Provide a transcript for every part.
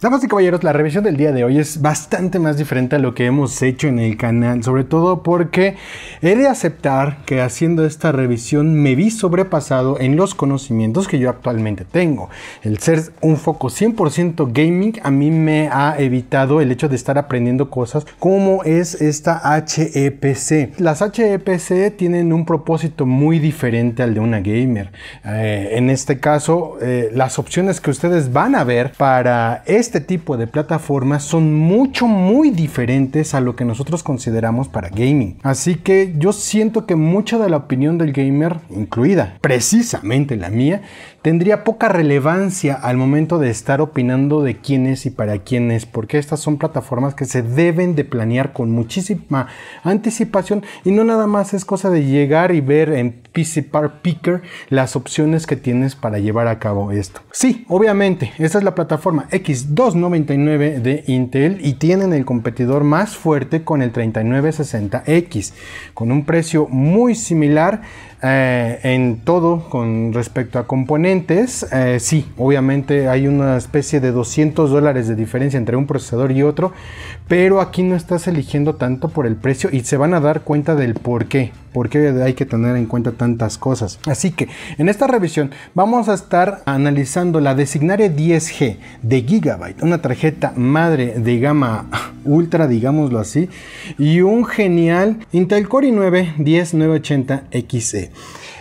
Damas y caballeros, la revisión del día de hoy es bastante más diferente a lo que hemos hecho en el canal, sobre todo porque he de aceptar que haciendo esta revisión me vi sobrepasado en los conocimientos que yo actualmente tengo. El ser un foco 100% gaming a mí me ha evitado el hecho de estar aprendiendo cosas como es esta HEPC. Las HEPC tienen un propósito muy diferente al de una gamer. Eh, en este caso, eh, las opciones que ustedes van a ver para este tipo de plataformas son mucho, muy diferentes a lo que nosotros consideramos para gaming. Así que yo siento que mucha de la opinión del gamer, incluida precisamente la mía, tendría poca relevancia al momento de estar opinando de quién es y para quién es, porque estas son plataformas que se deben de planear con muchísima anticipación y no nada más es cosa de llegar y ver en PC Park Picker las opciones que tienes para llevar a cabo esto. Sí, obviamente, esta es la plataforma X299 de Intel y tienen el competidor más fuerte con el 3960X, con un precio muy similar eh, en todo con respecto a componentes eh, sí, obviamente hay una especie de 200 dólares de diferencia entre un procesador y otro, pero aquí no estás eligiendo tanto por el precio y se van a dar cuenta del por qué, por qué hay que tener en cuenta tantas cosas. Así que en esta revisión vamos a estar analizando la Designare 10G de Gigabyte, una tarjeta madre de gama ultra, digámoslo así, y un genial Intel Core i9 10980 XE.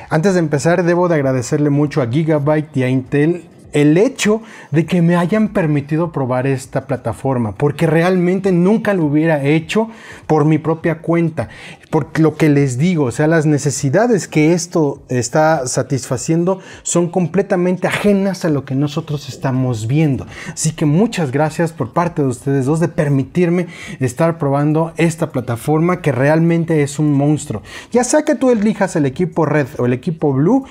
Antes de empezar, debo de agradecerle mucho a Gigabyte y a Intel el hecho de que me hayan permitido probar esta plataforma, porque realmente nunca lo hubiera hecho por mi propia cuenta, por lo que les digo, o sea, las necesidades que esto está satisfaciendo son completamente ajenas a lo que nosotros estamos viendo. Así que muchas gracias por parte de ustedes dos de permitirme estar probando esta plataforma que realmente es un monstruo. Ya sea que tú elijas el equipo red o el equipo blue,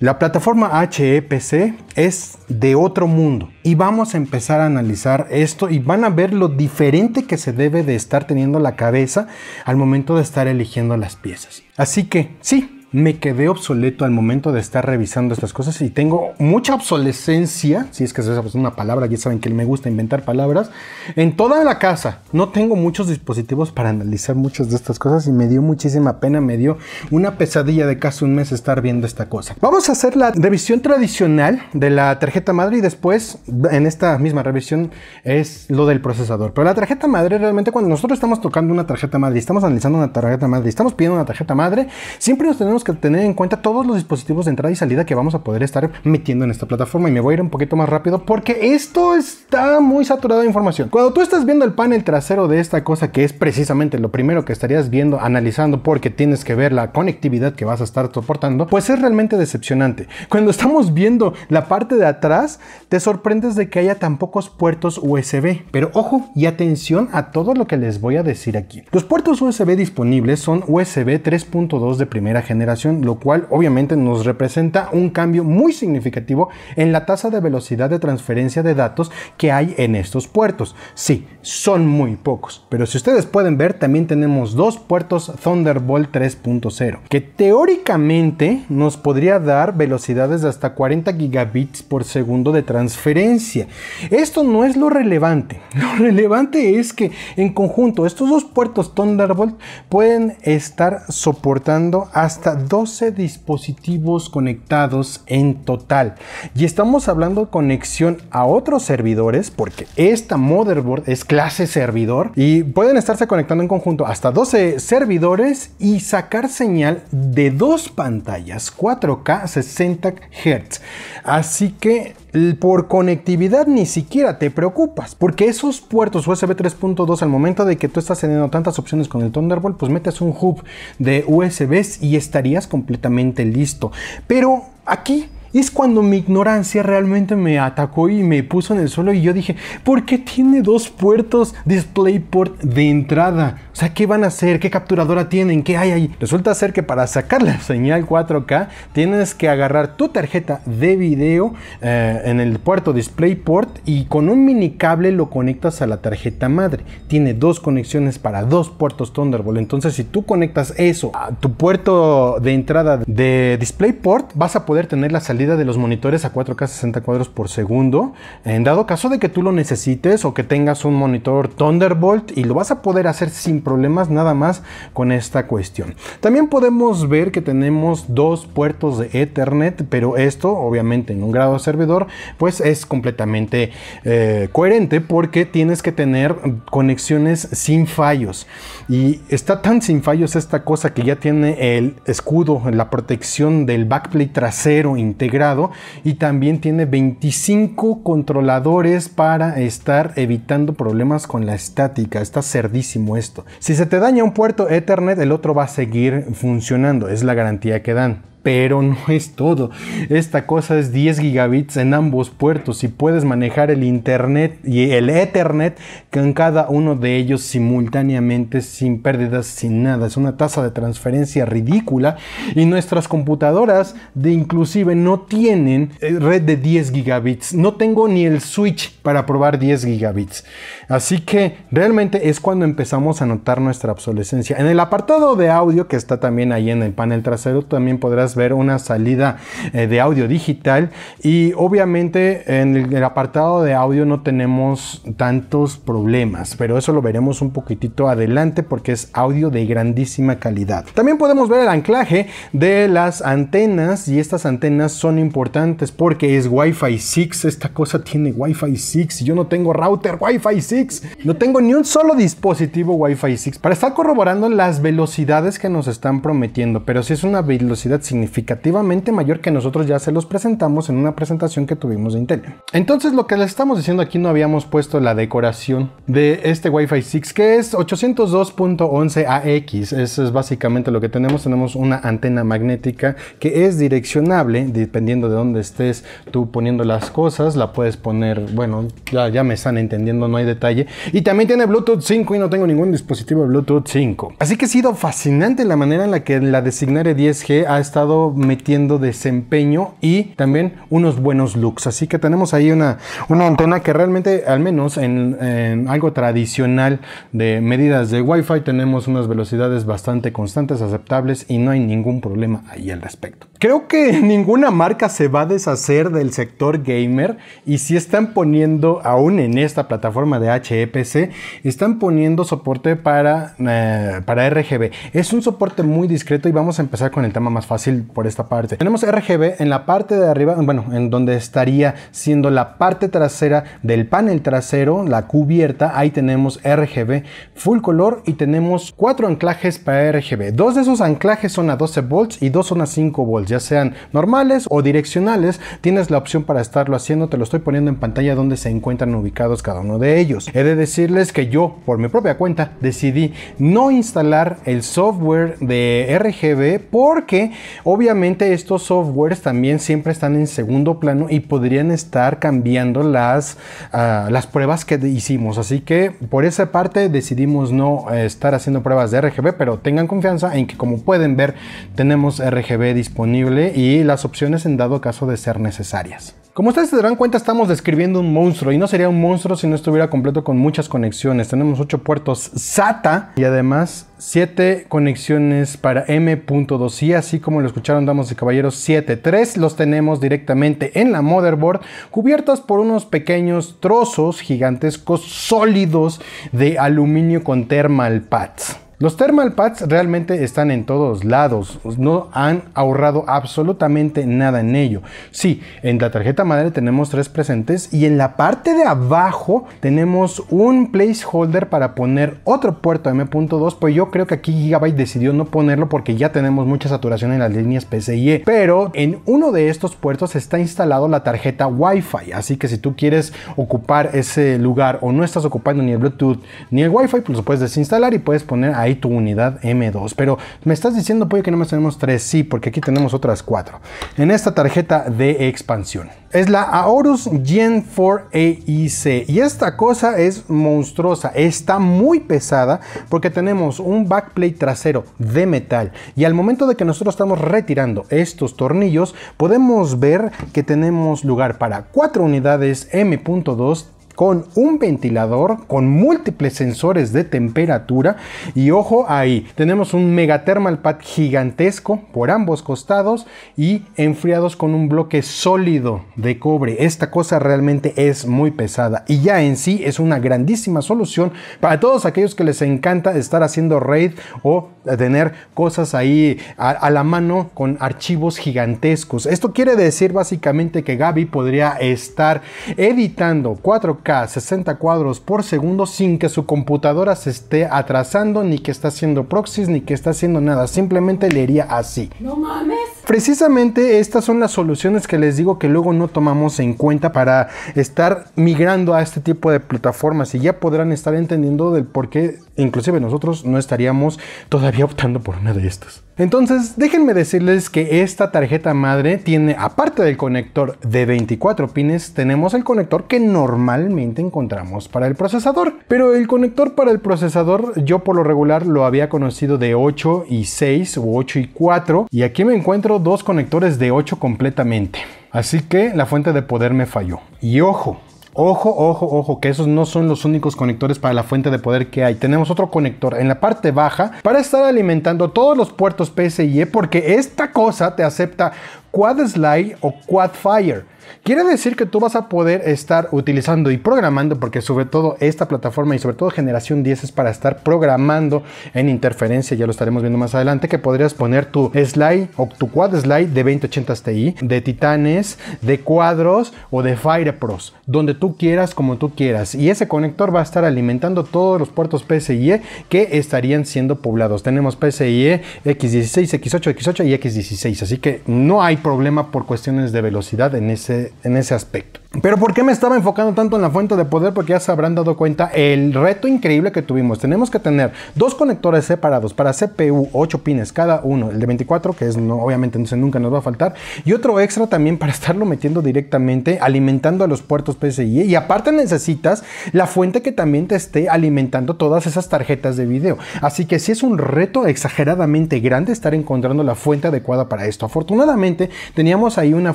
la plataforma HEPC es de otro mundo y vamos a empezar a analizar esto y van a ver lo diferente que se debe de estar teniendo la cabeza al momento de estar eligiendo las piezas. Así que sí, me quedé obsoleto al momento de estar revisando estas cosas y tengo mucha obsolescencia, si es que es una palabra, ya saben que me gusta inventar palabras, en toda la casa. No tengo muchos dispositivos para analizar muchas de estas cosas y me dio muchísima pena, me dio una pesadilla de casi un mes estar viendo esta cosa. Vamos a hacer la revisión tradicional de la tarjeta madre y después en esta misma revisión es lo del procesador. Pero la tarjeta madre realmente cuando nosotros estamos tocando una tarjeta madre, estamos analizando una tarjeta madre, estamos pidiendo una tarjeta madre, siempre nos tenemos que tener en cuenta todos los dispositivos de entrada y salida que vamos a poder estar metiendo en esta plataforma. Y me voy a ir un poquito más rápido porque esto está muy saturado de información. Cuando tú estás viendo el panel trasero de esta cosa, que es precisamente lo primero que estarías viendo, analizando, porque tienes que ver la conectividad que vas a estar soportando, pues es realmente decepcionante. Cuando estamos viendo la parte de atrás, te sorprendes de que haya tan pocos puertos USB. Pero ojo y atención a todo lo que les voy a decir aquí. Los puertos USB disponibles son USB 3.2 de primera generación lo cual obviamente nos representa un cambio muy significativo en la tasa de velocidad de transferencia de datos que hay en estos puertos. Sí, son muy pocos, pero si ustedes pueden ver, también tenemos dos puertos Thunderbolt 3.0, que teóricamente nos podría dar velocidades de hasta 40 gigabits por segundo de transferencia. Esto no es lo relevante, lo relevante es que en conjunto estos dos puertos Thunderbolt pueden estar soportando hasta 12 dispositivos conectados en total. Y estamos hablando de conexión a otros servidores, porque esta motherboard es clase servidor y pueden estarse conectando en conjunto hasta 12 servidores y sacar señal de dos pantallas 4K 60 Hz. Así que por conectividad ni siquiera te preocupas, porque esos puertos USB 3.2 al momento de que tú estás teniendo tantas opciones con el Thunderbolt, pues metes un hub de USBs y estarías completamente listo. Pero aquí es cuando mi ignorancia realmente me atacó y me puso en el suelo y yo dije, ¿por qué tiene dos puertos DisplayPort de entrada? O sea, ¿qué van a hacer? ¿Qué capturadora tienen? ¿Qué hay ahí? Resulta ser que para sacar la señal 4K tienes que agarrar tu tarjeta de video eh, en el puerto DisplayPort y con un mini cable lo conectas a la tarjeta madre. Tiene dos conexiones para dos puertos Thunderbolt. Entonces, si tú conectas eso a tu puerto de entrada de DisplayPort, vas a poder tener la salida de los monitores a 4K 60 cuadros por segundo. En dado caso de que tú lo necesites o que tengas un monitor Thunderbolt y lo vas a poder hacer sin problemas nada más con esta cuestión. También podemos ver que tenemos dos puertos de Ethernet, pero esto obviamente en un grado de servidor pues es completamente eh, coherente porque tienes que tener conexiones sin fallos. Y está tan sin fallos esta cosa que ya tiene el escudo, en la protección del backplate trasero grado y también tiene 25 controladores para estar evitando problemas con la estática. Está cerdísimo esto. Si se te daña un puerto Ethernet, el otro va a seguir funcionando. Es la garantía que dan pero no es todo. Esta cosa es 10 gigabits en ambos puertos y puedes manejar el Internet y el Ethernet en cada uno de ellos simultáneamente sin pérdidas, sin nada. Es una tasa de transferencia ridícula y nuestras computadoras de inclusive no tienen eh, red de 10 gigabits. No tengo ni el switch para probar 10 gigabits. Así que realmente es cuando empezamos a notar nuestra obsolescencia. En el apartado de audio que está también ahí en el panel trasero también podrás ver una salida eh, de audio digital y obviamente en el, apartado de audio no tenemos tantos problemas, pero eso lo veremos un poquitito adelante porque es audio de grandísima calidad. También podemos ver el anclaje de las antenas y estas antenas son importantes porque es Wi-Fi 6, esta cosa tiene Wi-Fi 6, yo no tengo router Wi-Fi 6, no tengo ni un solo dispositivo Wi-Fi 6 para estar corroborando las velocidades que nos están prometiendo, pero si es una velocidad significativa significativamente mayor que nosotros ya se los presentamos en una presentación que tuvimos de Intel. Entonces lo que les estamos diciendo aquí no habíamos puesto la decoración de este Wi-Fi 6 que es 802.11ax. Eso es básicamente lo que tenemos. Tenemos una antena magnética que es direccionable dependiendo de dónde estés tú poniendo las cosas. La puedes poner, bueno, ya, me están entendiendo, no hay detalle. Y también tiene Bluetooth 5 y no tengo ningún dispositivo Bluetooth 5. Así que ha sido fascinante la manera en la que la Designare 10G ha estado metiendo desempeño y también unos buenos looks. Así que tenemos ahí una, una antena que realmente, al menos en, en algo tradicional de medidas de Wi-Fi, tenemos unas velocidades bastante constantes, aceptables y no hay ningún problema ahí al respecto. Creo que ninguna marca se va a deshacer del sector gamer y si están poniendo, aún en esta plataforma de HEPC, están poniendo soporte para, eh, para RGB. Es un soporte muy discreto y vamos a empezar con el tema más fácil por esta parte. Tenemos RGB en la parte de arriba, bueno, en donde estaría siendo la parte trasera del panel trasero, la cubierta, ahí tenemos RGB full color y tenemos cuatro anclajes para RGB. Dos de esos anclajes son a 12 volts y dos son a 5 volts ya sean normales o direccionales, tienes la opción para estarlo haciendo. Te lo estoy poniendo en pantalla donde se encuentran ubicados cada uno de ellos. He de decirles que yo, por mi propia cuenta, decidí no instalar el software de RGB porque obviamente estos softwares también siempre están en segundo plano y podrían estar cambiando las, ah, las pruebas que hicimos. Así que por esa parte decidimos no eh, estar haciendo pruebas de RGB, pero tengan confianza en que como pueden ver tenemos RGB disponible y las opciones en dado caso de ser necesarias. Como ustedes se darán cuenta, estamos describiendo un monstruo y no sería un monstruo si no estuviera completo con muchas conexiones. Tenemos 8 puertos SATA y además 7 conexiones para M.2i, así como lo escucharon Damos y caballeros 73 los tenemos directamente en la motherboard, cubiertas por unos pequeños trozos gigantescos sólidos de aluminio con thermal pads. Los thermal pads realmente están en todos lados, no han ahorrado absolutamente nada en ello. Sí, en la tarjeta madre tenemos tres presentes y en la parte de abajo tenemos un placeholder para poner otro puerto M.2, pues yo creo que aquí Gigabyte decidió no ponerlo porque ya tenemos mucha saturación en las líneas PCIe, pero en uno de estos puertos está instalado la tarjeta Wi-Fi, así que si tú quieres ocupar ese lugar o no estás ocupando ni el Bluetooth ni el Wi-Fi, pues lo puedes desinstalar y puedes poner ahí tu unidad M2. Pero me estás diciendo, Pollo, que no más tenemos tres Sí, porque aquí tenemos otras cuatro En esta tarjeta de expansión. Es la Aorus Gen 4 AIC. E y esta cosa es monstruosa. Está muy pesada porque tenemos un backplate trasero de metal. Y al momento de que nosotros estamos retirando estos tornillos, podemos ver que tenemos lugar para cuatro unidades M.2 con un ventilador, con múltiples sensores de temperatura y ojo ahí, tenemos un mega thermal pad gigantesco por ambos costados y enfriados con un bloque sólido de cobre. Esta cosa realmente es muy pesada y ya en sí es una grandísima solución para todos aquellos que les encanta estar haciendo raid o tener cosas ahí a, la mano con archivos gigantescos. Esto quiere decir básicamente que Gaby podría estar editando 4K 60 cuadros por segundo sin que su computadora se esté atrasando, ni que está haciendo proxies, ni que está haciendo nada. Simplemente leería así. No mames. Precisamente estas son las soluciones que les digo que luego no tomamos en cuenta para estar migrando a este tipo de plataformas y ya podrán estar entendiendo del por qué inclusive nosotros no estaríamos todavía optando por una de estas. Entonces, déjenme decirles que esta tarjeta madre tiene, aparte del conector de 24 pines, tenemos el conector que normalmente encontramos para el procesador. Pero el conector para el procesador yo por lo regular lo había conocido de 8 y 6 o 8 y 4 y aquí me encuentro dos conectores de 8 completamente. Así que la fuente de poder me falló. Y ojo, Ojo, ojo, ojo, que esos no son los únicos conectores para la fuente de poder que hay. Tenemos otro conector en la parte baja para estar alimentando todos los puertos PCIe ¿eh? porque esta cosa te acepta Quad Slide o Quad Fire. Quiere decir que tú vas a poder estar utilizando y programando, porque sobre todo esta plataforma y sobre todo generación 10 es para estar programando en interferencia, ya lo estaremos viendo más adelante, que podrías poner tu slide o tu quad slide de 2080 Ti, de titanes, de cuadros o de Fire Pros, donde tú quieras, como tú quieras. Y ese conector va a estar alimentando todos los puertos PCIe que estarían siendo poblados. Tenemos PCIe X16, X8, X8 y X16. Así que no hay problema por cuestiones de velocidad en ese, en ese aspecto. Pero ¿por qué me estaba enfocando tanto en la fuente de poder? Porque ya se habrán dado cuenta el reto increíble que tuvimos. Tenemos que tener dos conectores separados para CPU, 8 pines cada uno, el de 24 que es no, obviamente nunca nos va a faltar, y otro extra también para estarlo metiendo directamente, alimentando a los puertos PCI. Y aparte necesitas la fuente que también te esté alimentando todas esas tarjetas de video. Así que sí es un reto exageradamente grande estar encontrando la fuente adecuada para esto. Afortunadamente teníamos ahí una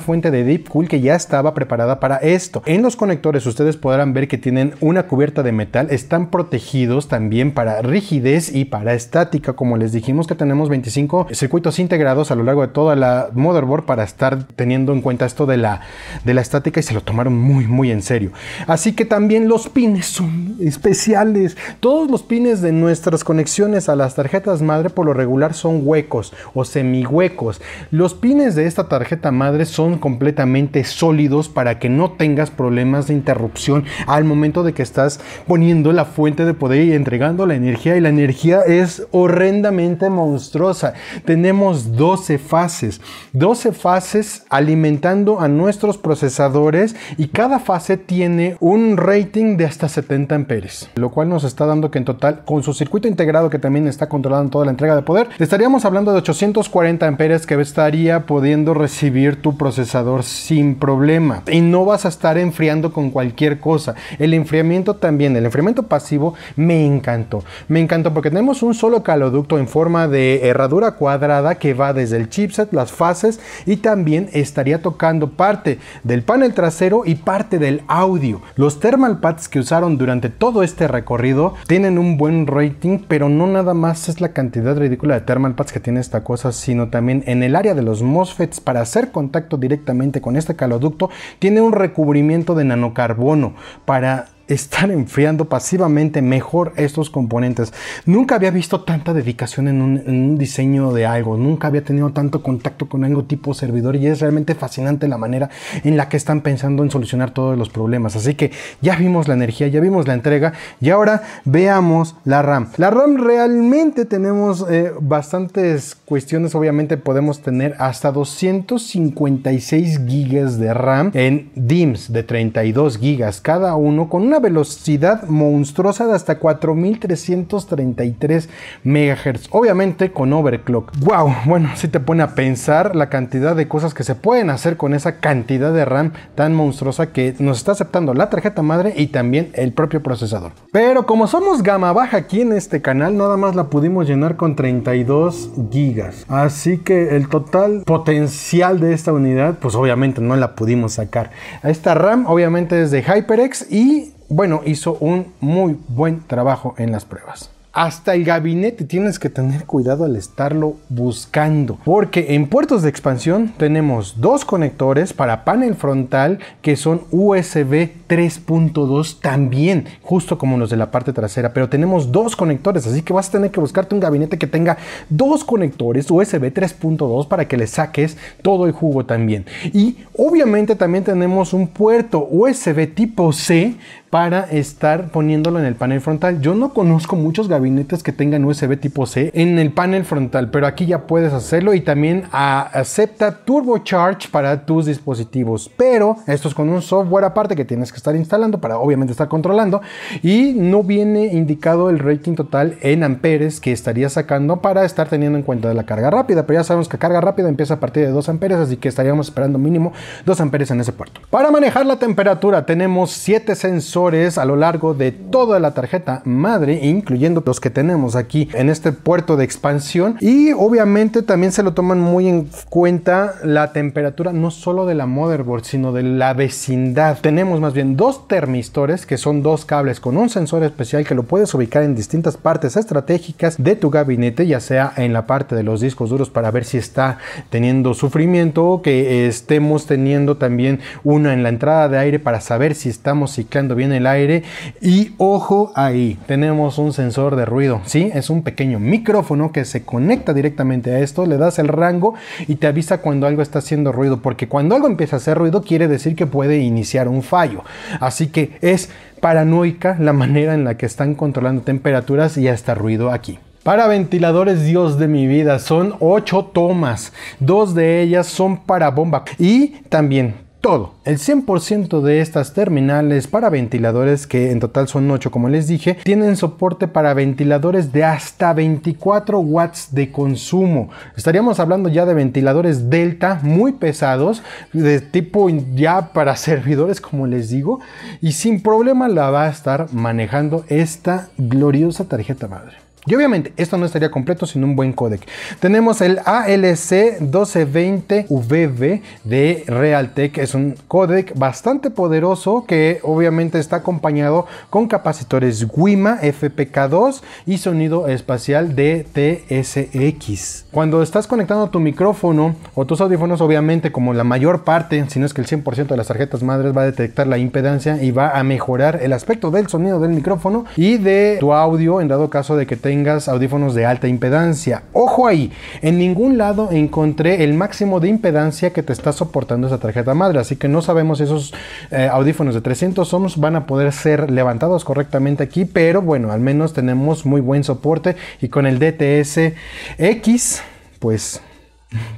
fuente de Deepcool que ya estaba preparada para esto. En los conectores ustedes podrán ver que tienen una cubierta de metal, están protegidos también para rigidez y para estática, como les dijimos que tenemos 25 circuitos integrados a lo largo de toda la motherboard para estar teniendo en cuenta esto de la, de la estática y se lo tomaron muy muy en serio. Así que también los pines son especiales. Todos los pines de nuestras conexiones a las tarjetas madre por lo regular son huecos o semi huecos, Los pines de esta tarjeta madre son completamente sólidos para que no tengas problemas de interrupción al momento de que estás poniendo la fuente de poder y entregando la energía. Y la energía es horrendamente monstruosa. Tenemos 12 fases. 12 fases alimentando a nuestros procesadores y cada fase tiene un rating de hasta 70 amperes. Lo cual nos está dando que en total, con su circuito integrado que también está controlando toda la entrega de poder, estaríamos hablando de 840 amperes que estaría pudiendo recibir tu procesador sin problema. Y no vas a estar enfriando con cualquier cosa. El enfriamiento también, el enfriamiento pasivo me encantó. Me encantó porque tenemos un solo caloducto en forma de herradura cuadrada que va desde el chipset, las fases y también estaría tocando parte del panel trasero y parte del audio. Los thermal pads que usaron durante todo este recorrido tienen un buen rating, pero no nada más es la cantidad ridícula de thermal pads que tiene esta cosa, sino también en el área de los MOSFETs para hacer contacto directamente con este caloducto tiene un recorrido cubrimiento de nanocarbono para están enfriando pasivamente mejor estos componentes. Nunca había visto tanta dedicación en un, diseño de algo, nunca había tenido tanto contacto con algo tipo servidor y es realmente fascinante la manera en la que están pensando en solucionar todos los problemas. Así que ya vimos la energía, ya vimos la entrega y ahora veamos la RAM. La RAM realmente tenemos eh, bastantes cuestiones, obviamente podemos tener hasta 256 gigas de RAM en DIMMs de 32 gigas cada uno con una velocidad monstruosa de hasta 4333 MHz, obviamente con overclock. ¡Wow! Bueno, si te pone a pensar la cantidad de cosas que se pueden hacer con esa cantidad de RAM tan monstruosa que nos está aceptando la tarjeta madre y también el propio procesador. Pero como somos gama baja aquí en este canal, nada más la pudimos llenar con 32 gigas. Así que el total potencial de esta unidad, pues obviamente no la pudimos sacar. Esta RAM obviamente es de HyperX y bueno, hizo un muy buen trabajo en las pruebas. Hasta el gabinete tienes que tener cuidado al estarlo buscando, porque en puertos de expansión tenemos dos conectores para panel frontal que son USB 3.2 también, justo como los de la parte trasera, pero tenemos dos conectores, así que vas a tener que buscarte un gabinete que tenga dos conectores USB 3.2 para que le saques todo el jugo también. Y obviamente también tenemos un puerto USB tipo C para estar poniéndolo en el panel frontal. Yo no conozco muchos gabinetes que tengan USB tipo C en el panel frontal, pero aquí ya puedes hacerlo y también acepta ah, acepta turbocharge para tus dispositivos, pero esto es con un software aparte que tienes que estar instalando, para obviamente estar controlando. Y no viene indicado el rating total en amperes que estaría sacando para estar teniendo en cuenta la carga rápida. Pero ya sabemos que carga rápida empieza a partir de 2 amperes, así que estaríamos esperando mínimo 2 amperes en ese puerto. Para manejar la temperatura tenemos 7 sensores a lo largo de toda la tarjeta madre, incluyendo los que tenemos aquí en este puerto de expansión. Y obviamente también se lo toman muy en cuenta la temperatura no solo de la motherboard, sino de la vecindad. Tenemos más bien dos termistores, que son dos cables con un sensor especial que lo puedes ubicar en distintas partes estratégicas de tu gabinete, ya sea en la parte de los discos duros para ver si está teniendo sufrimiento, o que estemos teniendo también una en la entrada de aire para saber si estamos ciclando bien el aire. Y ojo ahí, tenemos un sensor de ruido, ¿sí? Es un pequeño micrófono que se conecta directamente a esto, le das el rango y te avisa cuando algo está haciendo ruido, porque cuando algo empieza a hacer ruido quiere decir que puede iniciar un fallo. Así que es paranoica la manera en la que están controlando temperaturas y hasta ruido aquí. Para ventiladores, Dios de mi vida, son 8 tomas. Dos de ellas son para bomba. Y también todo. El 100% de estas terminales para ventiladores, que en total son 8 como les dije, tienen soporte para ventiladores de hasta 24 watts de consumo. Estaríamos hablando ya de ventiladores delta muy pesados, de tipo ya para servidores como les digo, y sin problema la va a estar manejando esta gloriosa tarjeta madre. Y obviamente esto no estaría completo sin un buen codec. Tenemos el ALC 1220VB de Realtek. Es un codec bastante poderoso que obviamente está acompañado con capacitores WIMA FPK2 y sonido espacial de TSX Cuando estás conectando tu micrófono o tus audífonos, obviamente como la mayor parte, si no es que el 100% de las tarjetas madres va a detectar la impedancia y va a mejorar el aspecto del sonido del micrófono y de tu audio en dado caso de que tengas tengas audífonos de alta impedancia. Ojo ahí, en ningún lado encontré el máximo de impedancia que te está soportando esa tarjeta madre, así que no sabemos si esos eh, audífonos de 300 ohms van a poder ser levantados correctamente aquí, pero bueno, al menos tenemos muy buen soporte y con el DTS X, pues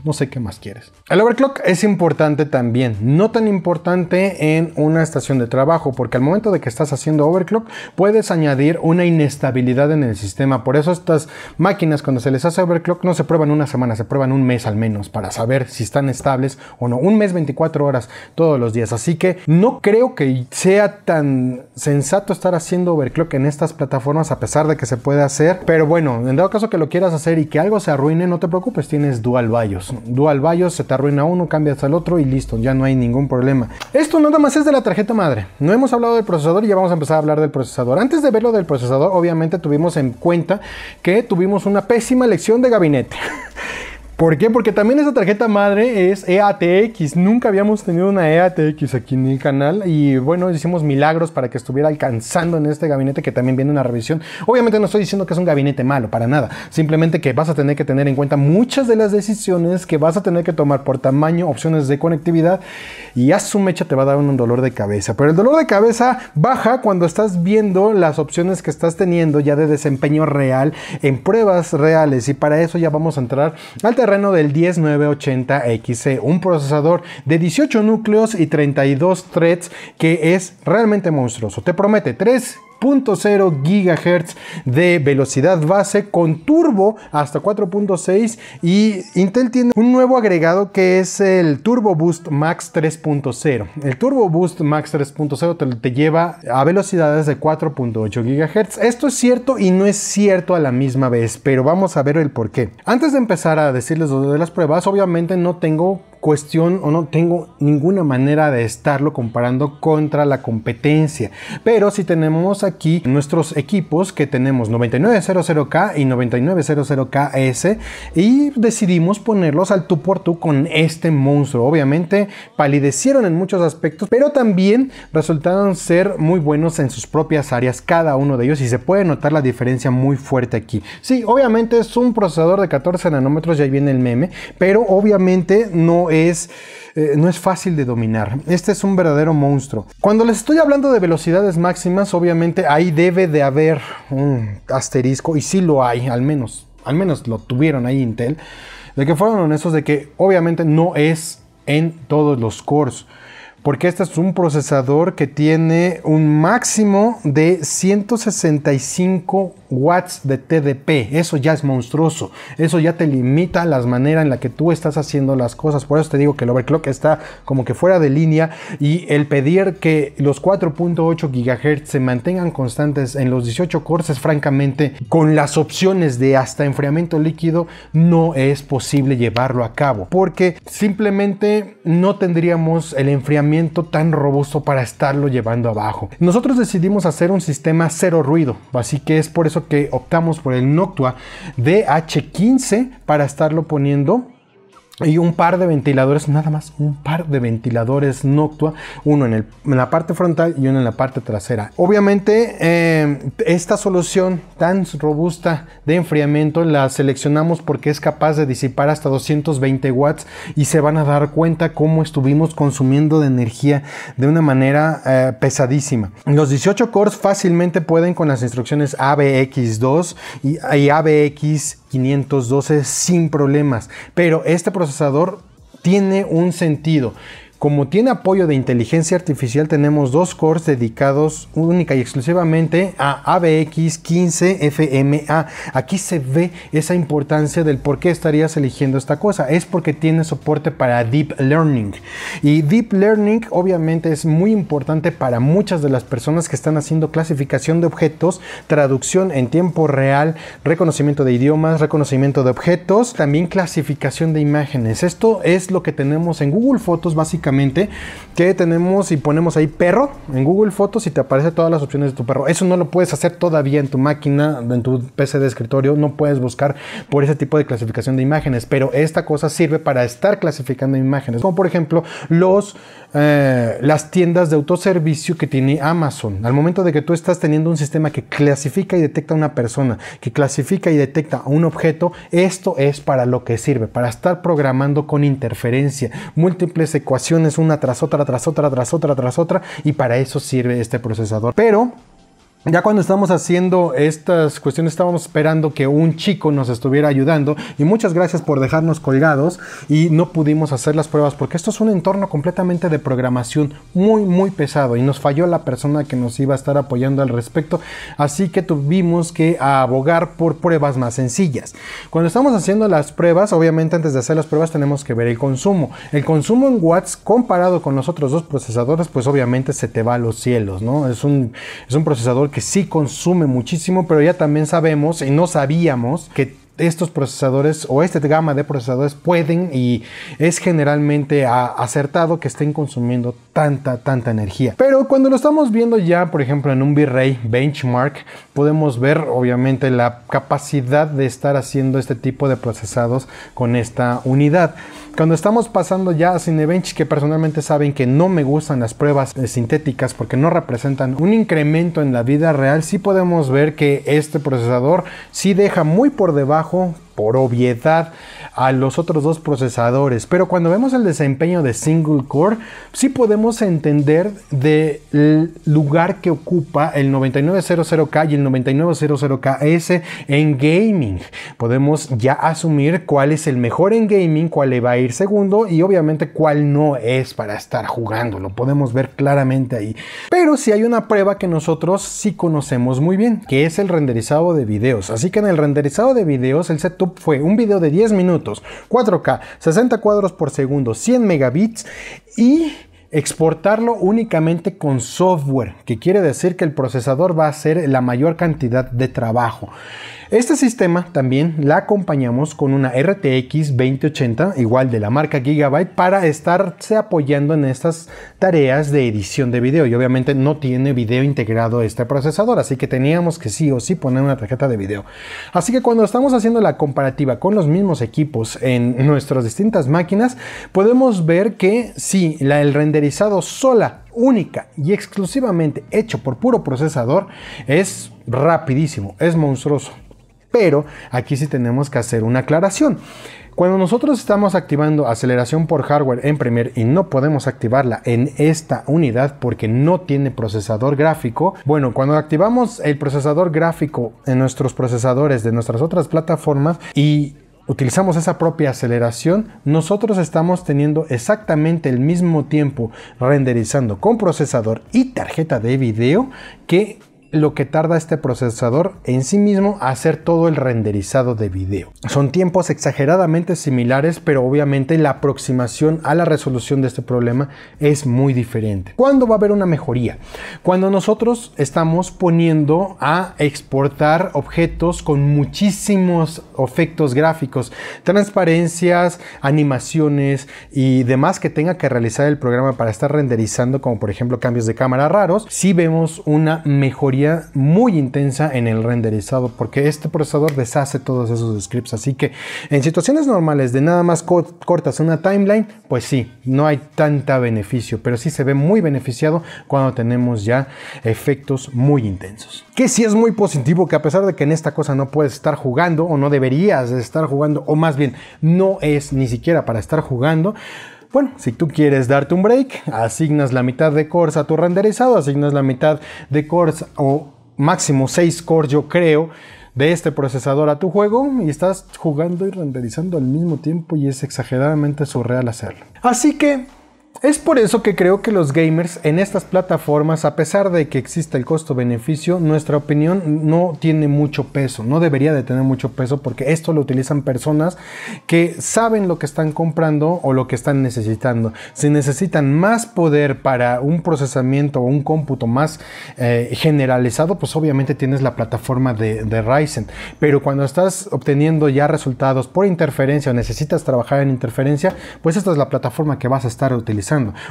no sé qué más quieres. El overclock es importante también, no tan importante en una estación de trabajo, porque al momento de que estás haciendo overclock puedes añadir una inestabilidad en el sistema. Por eso estas máquinas cuando se les hace overclock no se prueban una semana, se prueban un mes al menos para saber si están estables o no. Un mes 24 horas todos los días. Así que no creo que sea tan sensato estar haciendo overclock en estas plataformas a pesar de que se puede hacer. Pero bueno, en dado caso que lo quieras hacer y que algo se arruine, no te preocupes, tienes dual bayos. Dual bayos se te arruina uno, cambias al otro y listo, ya no hay ningún problema. Esto nada más es de la tarjeta madre. No hemos hablado del procesador y ya vamos a empezar a hablar del procesador. Antes de verlo del procesador, obviamente tuvimos en cuenta que tuvimos una pésima elección de gabinete. ¿Por qué? Porque también esa tarjeta madre es EATX. Nunca habíamos tenido una EATX aquí en el canal. Y bueno, hicimos milagros para que estuviera alcanzando en este gabinete que también viene una revisión. Obviamente no estoy diciendo que es un gabinete malo, para nada. Simplemente que vas a tener que tener en cuenta muchas de las decisiones que vas a tener que tomar por tamaño, opciones de conectividad. Y a su mecha te va a dar un dolor de cabeza. Pero el dolor de cabeza baja cuando estás viendo las opciones que estás teniendo ya de desempeño real en pruebas reales. Y para eso ya vamos a entrar al terreno del 10980XC, eh, un procesador de 18 núcleos y 32 threads que es realmente monstruoso. Te promete 3 0.0 GHz de velocidad base con turbo hasta 4.6 y Intel tiene un nuevo agregado que es el Turbo Boost Max 3.0. El Turbo Boost Max 3.0 te, lleva a velocidades de 4.8 GHz. Esto es cierto y no es cierto a la misma vez, pero vamos a ver el por qué. Antes de empezar a decirles lo de las pruebas, obviamente no tengo cuestión o no tengo ninguna manera de estarlo comparando contra la competencia. Pero si tenemos aquí nuestros equipos que tenemos 9900K y 9900KS y decidimos ponerlos al tú por tú con este monstruo. Obviamente palidecieron en muchos aspectos, pero también resultaron ser muy buenos en sus propias áreas cada uno de ellos y se puede notar la diferencia muy fuerte aquí. si obviamente es un procesador de 14 nanómetros, ya viene el meme, pero obviamente no no es, eh, no es fácil de dominar. Este es un verdadero monstruo. Cuando les estoy hablando de velocidades máximas, obviamente ahí debe de haber un asterisco, y si lo hay, al menos, al menos lo tuvieron ahí Intel, de que fueron honestos de que obviamente no es en todos los cores porque este es un procesador que tiene un máximo de 165 watts de TDP. Eso ya es monstruoso. Eso ya te limita las maneras en la que tú estás haciendo las cosas. Por eso te digo que el overclock está como que fuera de línea y el pedir que los 4.8 gigahertz se mantengan constantes en los 18 cores francamente con las opciones de hasta enfriamiento líquido no es posible llevarlo a cabo porque simplemente no tendríamos el enfriamiento tan robusto para estarlo llevando abajo. Nosotros decidimos hacer un sistema cero ruido, así que es por eso que optamos por el Noctua DH15 para estarlo poniendo y un par de ventiladores, nada más, un par de ventiladores Noctua, uno en, el, en la parte frontal y uno en la parte trasera. Obviamente, eh, esta solución tan robusta de enfriamiento la seleccionamos porque es capaz de disipar hasta 220 watts y se van a dar cuenta cómo estuvimos consumiendo de energía de una manera eh, pesadísima. Los 18 cores fácilmente pueden con las instrucciones ABX2 y, y ABX 512 sin problemas. Pero este procesador tiene un sentido. Como tiene apoyo de inteligencia artificial, tenemos dos cores dedicados única y exclusivamente a ABX 15FMA. Aquí se ve esa importancia del por qué estarías eligiendo esta cosa. Es porque tiene soporte para Deep Learning. Y Deep Learning obviamente es muy importante para muchas de las personas que están haciendo clasificación de objetos, traducción en tiempo real, reconocimiento de idiomas, reconocimiento de objetos, también clasificación de imágenes. Esto es lo que tenemos en Google Fotos básicamente que tenemos y ponemos ahí perro en Google Fotos y te aparece todas las opciones de tu perro. Eso no lo puedes hacer todavía en tu máquina, en tu PC de escritorio, no puedes buscar por ese tipo de clasificación de imágenes, pero esta cosa sirve para estar clasificando imágenes, como por ejemplo los eh, las tiendas de autoservicio que tiene Amazon. Al momento de que tú estás teniendo un sistema que clasifica y detecta a una persona, que clasifica y detecta a un objeto, esto es para lo que sirve, para estar programando con interferencia, múltiples ecuaciones una tras otra, tras otra, tras otra, tras otra, y para eso sirve este procesador. Pero ya cuando estábamos haciendo estas cuestiones estábamos esperando que un chico nos estuviera ayudando y muchas gracias por dejarnos colgados y no pudimos hacer las pruebas porque esto es un entorno completamente de programación muy muy pesado y nos falló la persona que nos iba a estar apoyando al respecto así que tuvimos que abogar por pruebas más sencillas cuando estamos haciendo las pruebas obviamente antes de hacer las pruebas tenemos que ver el consumo el consumo en watts comparado con los otros dos procesadores pues obviamente se te va a los cielos no es un, es un procesador que que sí consume muchísimo, pero ya también sabemos y no sabíamos que estos procesadores o esta gama de procesadores pueden y es generalmente acertado que estén consumiendo tanta, tanta energía. Pero cuando lo estamos viendo ya, por ejemplo, en un v benchmark, podemos ver obviamente la capacidad de estar haciendo este tipo de procesados con esta unidad. Cuando estamos pasando ya a Cinebench, que personalmente saben que no me gustan las pruebas eh, sintéticas porque no representan un incremento en la vida real, sí podemos ver que este procesador sí deja muy por debajo por obviedad a los otros dos procesadores. Pero cuando vemos el desempeño de single core, sí podemos entender del lugar que ocupa el 9900K y el 9900KS en gaming. Podemos ya asumir cuál es el mejor en gaming, cuál le va a ir segundo y obviamente cuál no es para estar jugando. Lo podemos ver claramente ahí. Pero si hay una prueba que nosotros sí conocemos muy bien, que es el renderizado de videos. Así que en el renderizado de videos, el setup fue un video de 10 minutos, 4K, 60 cuadros por segundo, 100 megabits y exportarlo únicamente con software, que quiere decir que el procesador va a hacer la mayor cantidad de trabajo. Este sistema también la acompañamos con una RTX 2080, igual de la marca Gigabyte, para estarse apoyando en estas tareas de edición de video. Y obviamente no tiene video integrado este procesador, así que teníamos que sí o sí poner una tarjeta de video. Así que cuando estamos haciendo la comparativa con los mismos equipos en nuestras distintas máquinas, podemos ver que sí, el renderizado sola única y exclusivamente hecho por puro procesador es rapidísimo, es monstruoso. Pero aquí sí tenemos que hacer una aclaración. Cuando nosotros estamos activando aceleración por hardware en Premiere y no podemos activarla en esta unidad porque no tiene procesador gráfico, bueno, cuando activamos el procesador gráfico en nuestros procesadores de nuestras otras plataformas y utilizamos esa propia aceleración, nosotros estamos teniendo exactamente el mismo tiempo renderizando con procesador y tarjeta de video que lo que tarda este procesador en sí mismo a hacer todo el renderizado de video. Son tiempos exageradamente similares, pero obviamente la aproximación a la resolución de este problema es muy diferente. ¿Cuándo va a haber una mejoría? Cuando nosotros estamos poniendo a exportar objetos con muchísimos efectos gráficos, transparencias, animaciones y demás que tenga que realizar el programa para estar renderizando, como por ejemplo cambios de cámara raros, si vemos una mejoría muy intensa en el renderizado porque este procesador deshace todos esos scripts. Así que en situaciones normales de nada más cortas una timeline, pues sí, no hay tanta beneficio, pero sí se ve muy beneficiado cuando tenemos ya efectos muy intensos. Que sí es muy positivo que a pesar de que en esta cosa no puedes estar jugando o no deberías estar jugando o más bien no es ni siquiera para estar jugando, bueno, si tú quieres darte un break, asignas la mitad de cores a tu renderizado, asignas la mitad de cores o máximo 6 cores yo creo de este procesador a tu juego y estás jugando y renderizando al mismo tiempo y es exageradamente surreal hacerlo. Así que es por eso que creo que los gamers en estas plataformas, a pesar de que existe el costo-beneficio, nuestra opinión no tiene mucho peso, no debería de tener mucho peso porque esto lo utilizan personas que saben lo que están comprando o lo que están necesitando. Si necesitan más poder para un procesamiento o un cómputo más eh, generalizado, pues obviamente tienes la plataforma de Ryzen. Pero cuando estás obteniendo ya resultados por interferencia o necesitas trabajar en interferencia, pues esta es la plataforma que vas a estar utilizando.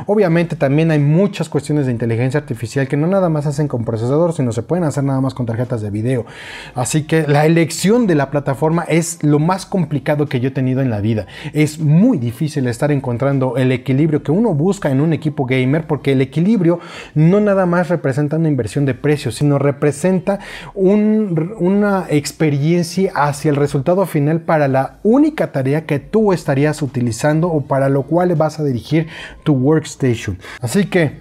Obviamente también hay muchas cuestiones de inteligencia artificial que no nada más hacen con procesador, sino se pueden hacer nada más con tarjetas de video. Así que la elección de la plataforma es lo más complicado que yo he tenido en la vida. Es muy difícil estar encontrando el equilibrio que uno busca en un equipo gamer porque el equilibrio no nada más representa una inversión de precios, sino representa una experiencia hacia el resultado final para la única tarea que tú estarías utilizando o para lo cual le vas a dirigir workstation. Así que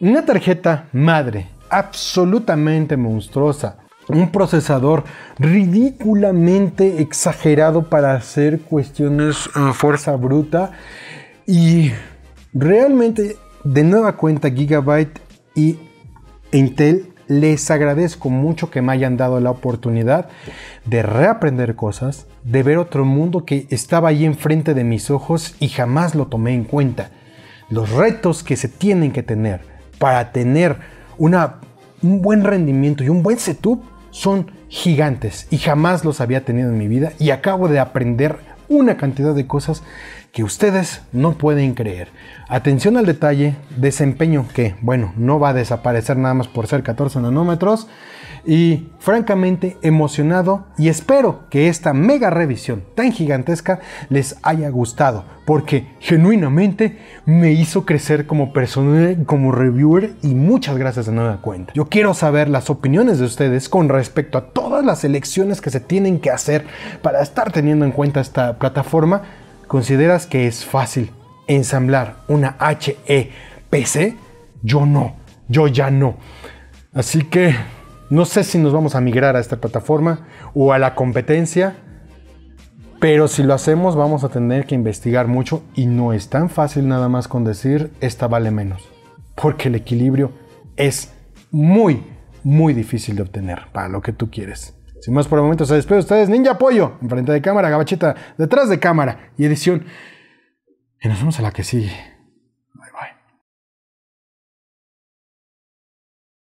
una tarjeta madre absolutamente monstruosa, un procesador ridículamente exagerado para hacer cuestiones a eh, fuerza bruta y realmente de nueva cuenta Gigabyte y Intel les agradezco mucho que me hayan dado la oportunidad de reaprender cosas, de ver otro mundo que estaba ahí enfrente de mis ojos y jamás lo tomé en cuenta los retos que se tienen que tener para tener un buen rendimiento y un buen setup son gigantes y jamás los había tenido en mi vida y acabo de aprender una cantidad de cosas que ustedes no pueden creer. Atención al detalle, desempeño que, bueno, no va a desaparecer nada más por ser 14 nanómetros y francamente emocionado y espero que esta mega revisión tan gigantesca les haya gustado porque genuinamente me hizo crecer como persona, como reviewer y muchas gracias de nueva cuenta. Yo quiero saber las opiniones de ustedes con respecto a todas las elecciones que se tienen que hacer para estar teniendo en cuenta esta plataforma. ¿Consideras que es fácil ensamblar una he pc Yo no, yo ya no. Así que no sé si nos vamos a migrar a esta plataforma o a la competencia, pero si lo hacemos vamos a tener que investigar mucho y no es tan fácil nada más con decir esta vale menos, porque el equilibrio es muy, muy difícil de obtener para lo que tú quieres. Sin más por el momento, se despide de ustedes. Ninja Apoyo, enfrente de cámara, Gabachita, detrás de cámara y edición. Y nos vemos a la que sigue.